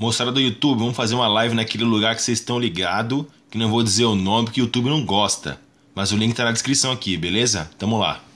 Moçada do YouTube, vamos fazer uma live naquele lugar que vocês estão ligado, que não vou dizer o nome porque o YouTube não gosta. Mas o link tá na descrição aqui, beleza? Tamo lá.